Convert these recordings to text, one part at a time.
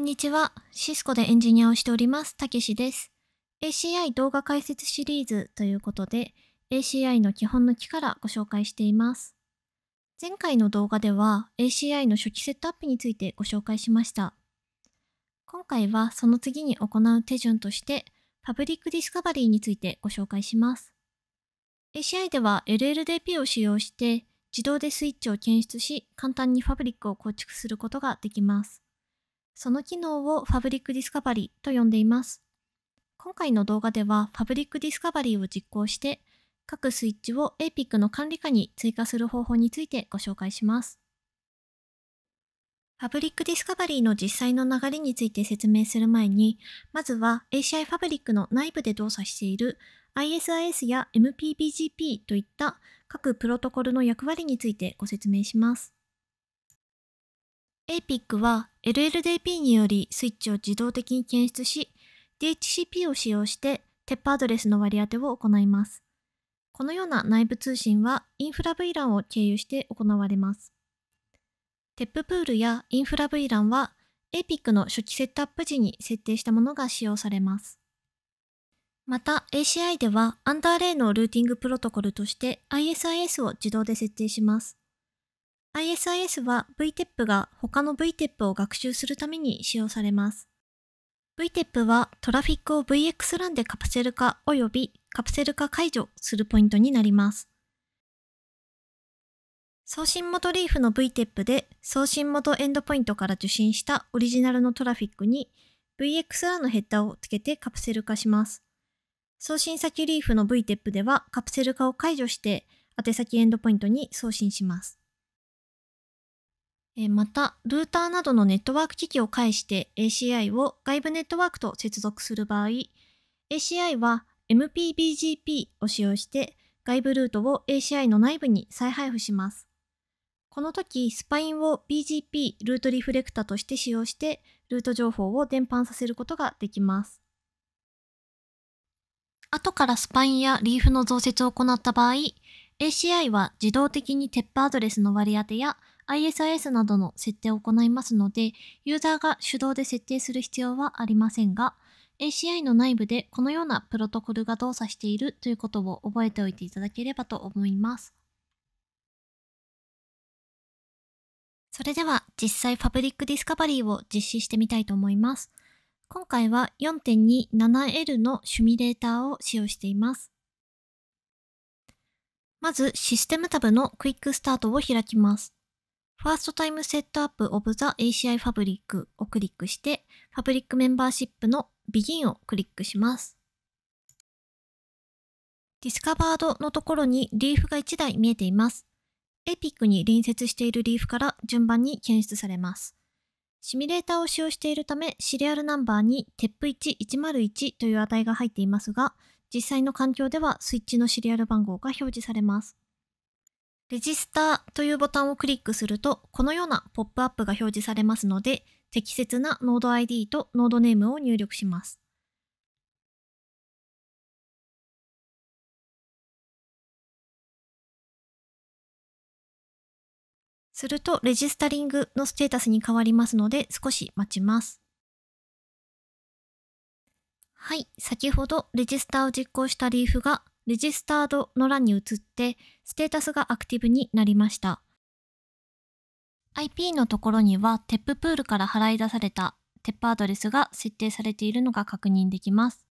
んにちは。シスコでエンジニアをしております、たけしです。ACI 動画解説シリーズということで、ACI の基本の木からご紹介しています。前回の動画では ACI の初期セットアップについてご紹介しました。今回はその次に行う手順として、パブリックディスカバリーについてご紹介します。ACI では LLDP を使用して自動でスイッチを検出し、簡単にファブリックを構築することができます。その機能をファブリックディスカバリーと呼んでいます。今回の動画ではファブリックディスカバリーを実行して各スイッチを APIC の管理下に追加する方法についてご紹介します。ファブリックディスカバリーの実際の流れについて説明する前に、まずは ACI ファブリックの内部で動作している ISIS や MPBGP といった各プロトコルの役割についてご説明します。APIC は LLDP によりスイッチを自動的に検出し、DHCP を使用してテップアドレスの割り当てを行います。このような内部通信はインフラ VLAN を経由して行われます。テッププールやインフラ VLAN は APIC の初期セットアップ時に設定したものが使用されます。また ACI ではアンダーレイのルーティングプロトコルとして ISIS を自動で設定します。ISIS は VTEP が他の VTEP を学習するために使用されます。VTEP はトラフィックを VXLAN でカプセル化及びカプセル化解除するポイントになります。送信元リーフの VTEP で送信元エンドポイントから受信したオリジナルのトラフィックに VXLAN のヘッダーをつけてカプセル化します。送信先リーフの VTEP ではカプセル化を解除して宛先エンドポイントに送信します。また、ルーターなどのネットワーク機器を介して ACI を外部ネットワークと接続する場合、ACI は MPBGP を使用して外部ルートを ACI の内部に再配布します。この時、スパインを BGP ルートリフレクタとして使用して、ルート情報を伝播させることができます。後からスパインやリーフの増設を行った場合、ACI は自動的に TEP アドレスの割り当てや ISIS などの設定を行いますので、ユーザーが手動で設定する必要はありませんが、ACI の内部でこのようなプロトコルが動作しているということを覚えておいていただければと思います。それでは実際ファブリックディスカバリーを実施してみたいと思います。今回は 4.27L のシミュレーターを使用しています。まず、システムタブのクイックスタートを開きます。First Time Setup of the ACI Fabric をクリックして、ファブリックメンバーシップの Begin をクリックします。Discovered のところにリーフが1台見えています。a ピックに隣接しているリーフから順番に検出されます。シミュレーターを使用しているため、シリアルナンバーに TEP1101 という値が入っていますが、実際の環境ではスイッチのシリアル番号が表示されます。レジスターというボタンをクリックすると、このようなポップアップが表示されますので、適切なノード ID とノードネームを入力します。すると、レジスタリングのステータスに変わりますので、少し待ちます。はい、先ほどレジスターを実行したリーフが、レジスタードの欄に移って、ステータスがアクティブになりました。IP のところには、TEP プールから払い出された TEP アドレスが設定されているのが確認できます。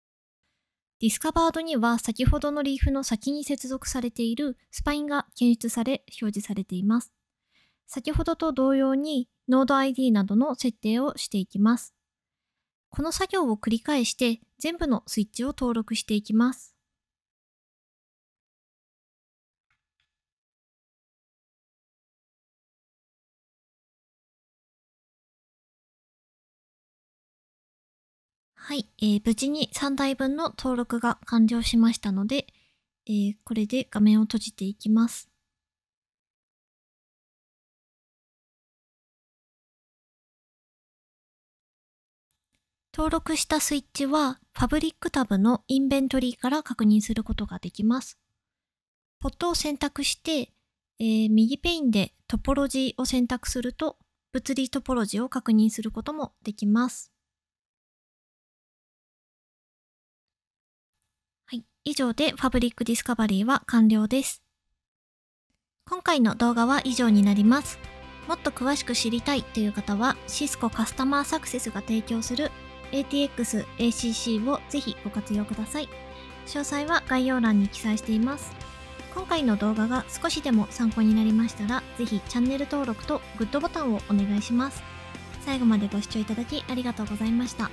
ディスカバードには先ほどのリーフの先に接続されているスパインが検出され表示されています。先ほどと同様にノード i d などの設定をしていきます。この作業を繰り返して全部のスイッチを登録していきます。はい、えー、無事に3台分の登録が完了しましたので、えー、これで画面を閉じていきます。登録したスイッチは、ファブリックタブのインベントリーから確認することができます。ポットを選択して、えー、右ペインでトポロジーを選択すると、物理トポロジーを確認することもできます。はい、以上でファブリックディスカバリーは完了です。今回の動画は以上になります。もっと詳しく知りたいという方は Cisco カスタマーサクセスが提供する ATX、ACC をぜひご活用ください。詳細は概要欄に記載しています。今回の動画が少しでも参考になりましたら、ぜひチャンネル登録とグッドボタンをお願いします。最後までご視聴いただきありがとうございました。